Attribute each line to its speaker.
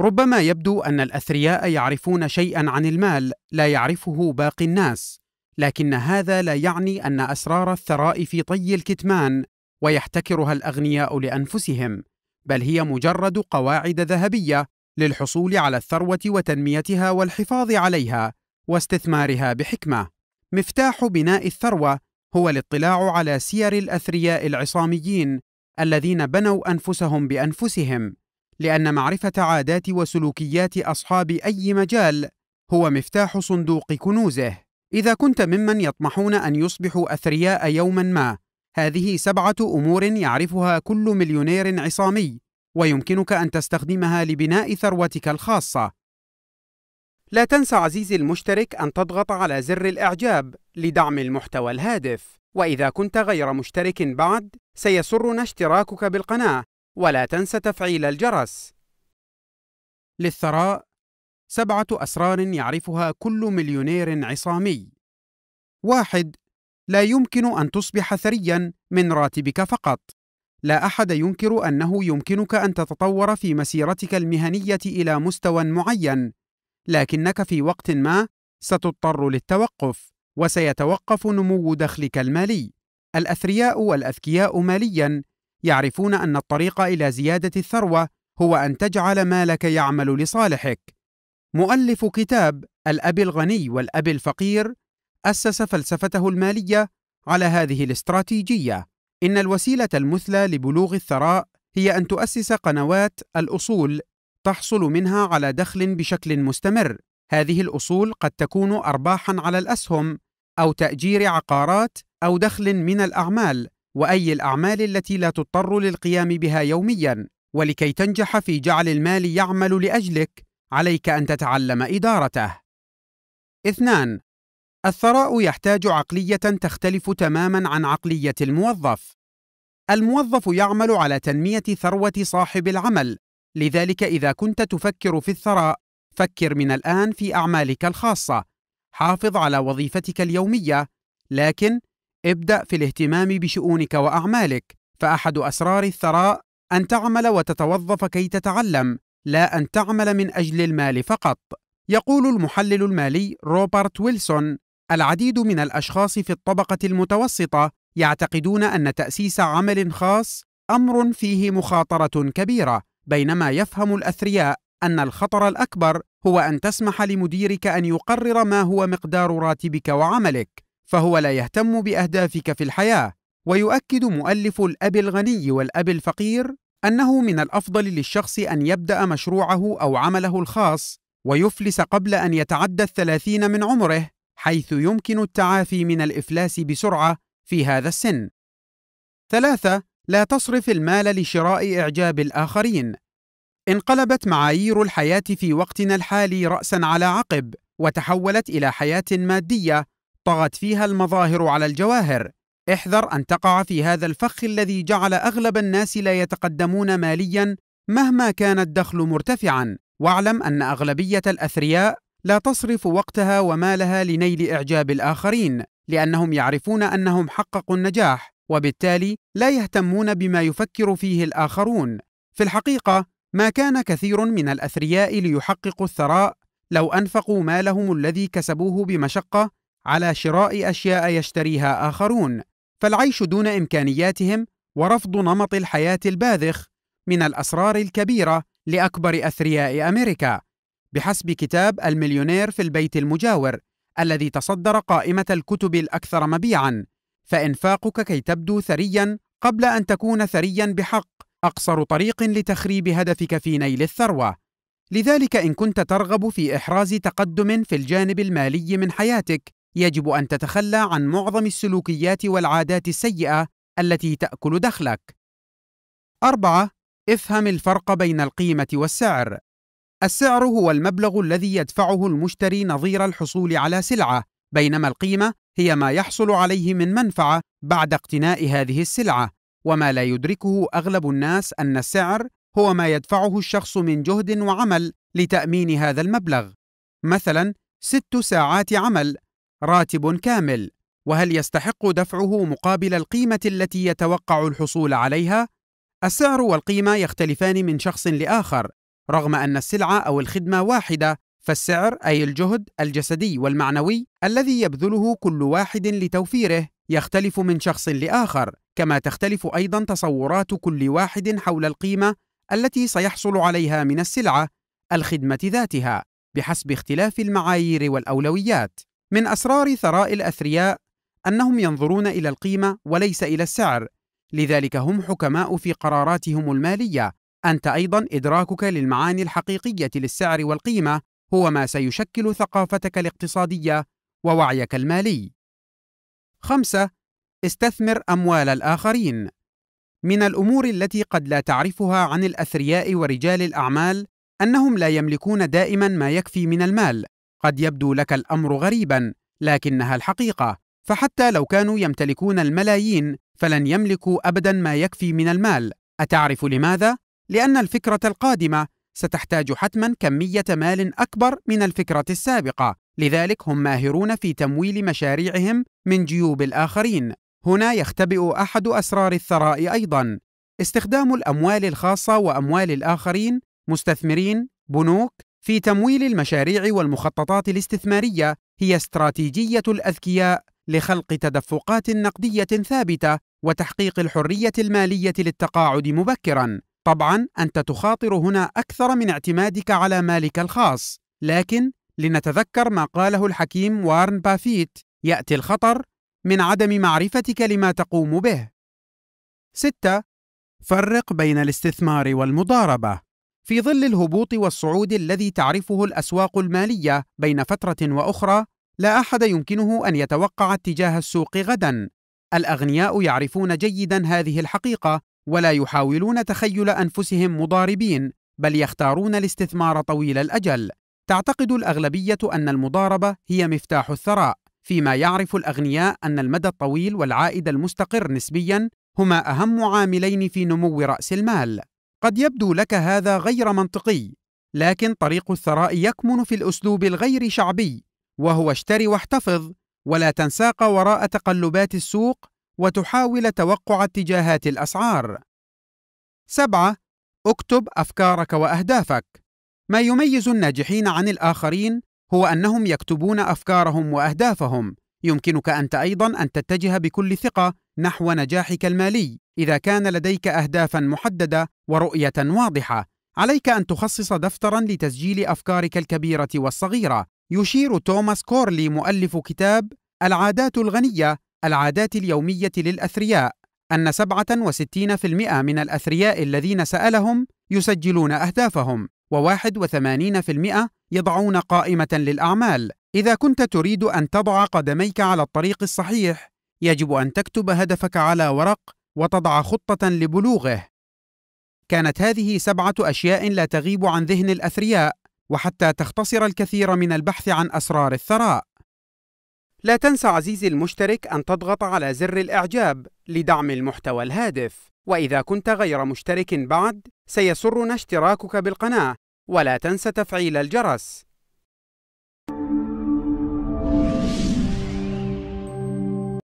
Speaker 1: ربما يبدو ان الاثرياء يعرفون شيئا عن المال لا يعرفه باقي الناس لكن هذا لا يعني ان اسرار الثراء في طي الكتمان ويحتكرها الاغنياء لانفسهم بل هي مجرد قواعد ذهبيه للحصول على الثروه وتنميتها والحفاظ عليها واستثمارها بحكمه مفتاح بناء الثروه هو الاطلاع على سير الاثرياء العصاميين الذين بنوا انفسهم بانفسهم لان معرفه عادات وسلوكيات اصحاب اي مجال هو مفتاح صندوق كنوزه اذا كنت ممن يطمحون ان يصبحوا اثرياء يوما ما هذه سبعه امور يعرفها كل مليونير عصامي ويمكنك ان تستخدمها لبناء ثروتك الخاصه لا تنسى عزيزي المشترك ان تضغط على زر الاعجاب لدعم المحتوى الهادف واذا كنت غير مشترك بعد سيسرنا اشتراكك بالقناه ولا تنس تفعيل الجرس للثراء سبعة أسرار يعرفها كل مليونير عصامي واحد لا يمكن أن تصبح ثريا من راتبك فقط لا أحد ينكر أنه يمكنك أن تتطور في مسيرتك المهنية إلى مستوى معين لكنك في وقت ما ستضطر للتوقف وسيتوقف نمو دخلك المالي الاثرياء والاذكياء ماليا يعرفون أن الطريق إلى زيادة الثروة هو أن تجعل مالك يعمل لصالحك. مؤلف كتاب الأب الغني والأب الفقير أسس فلسفته المالية على هذه الاستراتيجية. إن الوسيلة المثلى لبلوغ الثراء هي أن تؤسس قنوات الأصول تحصل منها على دخل بشكل مستمر. هذه الأصول قد تكون أرباحًا على الأسهم أو تأجير عقارات أو دخل من الأعمال واي الاعمال التي لا تضطر للقيام بها يوميا ولكي تنجح في جعل المال يعمل لاجلك عليك ان تتعلم ادارته اثنان الثراء يحتاج عقليه تختلف تماما عن عقليه الموظف الموظف يعمل على تنميه ثروه صاحب العمل لذلك اذا كنت تفكر في الثراء فكر من الان في اعمالك الخاصه حافظ على وظيفتك اليوميه لكن ابدأ في الاهتمام بشؤونك وأعمالك، فأحد أسرار الثراء أن تعمل وتتوظف كي تتعلم، لا أن تعمل من أجل المال فقط. يقول المحلل المالي روبرت ويلسون: العديد من الأشخاص في الطبقة المتوسطة يعتقدون أن تأسيس عمل خاص أمر فيه مخاطرة كبيرة، بينما يفهم الأثرياء أن الخطر الأكبر هو أن تسمح لمديرك أن يقرر ما هو مقدار راتبك وعملك، فهو لا يهتم باهدافك في الحياه ويؤكد مؤلف الاب الغني والاب الفقير انه من الافضل للشخص ان يبدا مشروعه او عمله الخاص ويفلس قبل ان يتعدى الثلاثين من عمره حيث يمكن التعافي من الافلاس بسرعه في هذا السن ثلاثه لا تصرف المال لشراء اعجاب الاخرين انقلبت معايير الحياه في وقتنا الحالي راسا على عقب وتحولت الى حياه ماديه طغت فيها المظاهر على الجواهر احذر أن تقع في هذا الفخ الذي جعل أغلب الناس لا يتقدمون ماليا مهما كان الدخل مرتفعا واعلم أن أغلبية الأثرياء لا تصرف وقتها ومالها لنيل إعجاب الآخرين لأنهم يعرفون أنهم حققوا النجاح وبالتالي لا يهتمون بما يفكر فيه الآخرون في الحقيقة ما كان كثير من الأثرياء ليحققوا الثراء لو أنفقوا مالهم الذي كسبوه بمشقة على شراء اشياء يشتريها اخرون فالعيش دون امكانياتهم ورفض نمط الحياه الباذخ من الاسرار الكبيره لاكبر اثرياء امريكا بحسب كتاب المليونير في البيت المجاور الذي تصدر قائمه الكتب الاكثر مبيعا فانفاقك كي تبدو ثريا قبل ان تكون ثريا بحق اقصر طريق لتخريب هدفك في نيل الثروه لذلك ان كنت ترغب في احراز تقدم في الجانب المالي من حياتك يجب أن تتخلى عن معظم السلوكيات والعادات السيئة التي تأكل دخلك. أربعة: افهم الفرق بين القيمة والسعر. السعر هو المبلغ الذي يدفعه المشتري نظير الحصول على سلعة، بينما القيمة هي ما يحصل عليه من منفعة بعد اقتناء هذه السلعة، وما لا يدركه أغلب الناس أن السعر هو ما يدفعه الشخص من جهد وعمل لتأمين هذا المبلغ. مثلاً، ست ساعات عمل راتب كامل وهل يستحق دفعه مقابل القيمه التي يتوقع الحصول عليها السعر والقيمه يختلفان من شخص لاخر رغم ان السلعه او الخدمه واحده فالسعر اي الجهد الجسدي والمعنوي الذي يبذله كل واحد لتوفيره يختلف من شخص لاخر كما تختلف ايضا تصورات كل واحد حول القيمه التي سيحصل عليها من السلعه الخدمه ذاتها بحسب اختلاف المعايير والاولويات من أسرار ثراء الأثرياء أنهم ينظرون إلى القيمة وليس إلى السعر، لذلك هم حكماء في قراراتهم المالية. أنت أيضا إدراكك للمعاني الحقيقية للسعر والقيمة هو ما سيشكل ثقافتك الاقتصادية ووعيك المالي. خمسة: استثمر أموال الآخرين. من الأمور التي قد لا تعرفها عن الأثرياء ورجال الأعمال أنهم لا يملكون دائما ما يكفي من المال، قد يبدو لك الامر غريبا لكنها الحقيقه فحتى لو كانوا يمتلكون الملايين فلن يملكوا ابدا ما يكفي من المال اتعرف لماذا لان الفكره القادمه ستحتاج حتما كميه مال اكبر من الفكره السابقه لذلك هم ماهرون في تمويل مشاريعهم من جيوب الاخرين هنا يختبئ احد اسرار الثراء ايضا استخدام الاموال الخاصه واموال الاخرين مستثمرين بنوك في تمويل المشاريع والمخططات الاستثمارية هي استراتيجية الأذكياء لخلق تدفقات نقدية ثابتة وتحقيق الحرية المالية للتقاعد مبكرا. طبعا أنت تخاطر هنا أكثر من اعتمادك على مالك الخاص، لكن لنتذكر ما قاله الحكيم وارن بافيت يأتي الخطر من عدم معرفتك لما تقوم به. 6. فرق بين الاستثمار والمضاربة في ظل الهبوط والصعود الذي تعرفه الاسواق الماليه بين فتره واخرى لا احد يمكنه ان يتوقع اتجاه السوق غدا الاغنياء يعرفون جيدا هذه الحقيقه ولا يحاولون تخيل انفسهم مضاربين بل يختارون الاستثمار طويل الاجل تعتقد الاغلبيه ان المضاربه هي مفتاح الثراء فيما يعرف الاغنياء ان المدى الطويل والعائد المستقر نسبيا هما اهم عاملين في نمو راس المال قد يبدو لك هذا غير منطقي لكن طريق الثراء يكمن في الاسلوب الغير شعبي وهو اشتري واحتفظ ولا تنساق وراء تقلبات السوق وتحاول توقع اتجاهات الاسعار سبعه اكتب افكارك واهدافك ما يميز الناجحين عن الاخرين هو انهم يكتبون افكارهم واهدافهم يمكنك انت ايضا ان تتجه بكل ثقه نحو نجاحك المالي اذا كان لديك اهدافا محدده ورؤيه واضحه عليك ان تخصص دفترا لتسجيل افكارك الكبيره والصغيره يشير توماس كورلي مؤلف كتاب العادات الغنيه العادات اليوميه للاثرياء ان 67% من الاثرياء الذين سالهم يسجلون اهدافهم و81% يضعون قائمه للاعمال اذا كنت تريد ان تضع قدميك على الطريق الصحيح يجب ان تكتب هدفك على ورق وتضع خطه لبلوغه كانت هذه سبعه اشياء لا تغيب عن ذهن الاثرياء وحتى تختصر الكثير من البحث عن اسرار الثراء لا تنسى عزيزي المشترك ان تضغط على زر الاعجاب لدعم المحتوى الهادف واذا كنت غير مشترك بعد سيسرنا اشتراكك بالقناه ولا تنسى تفعيل الجرس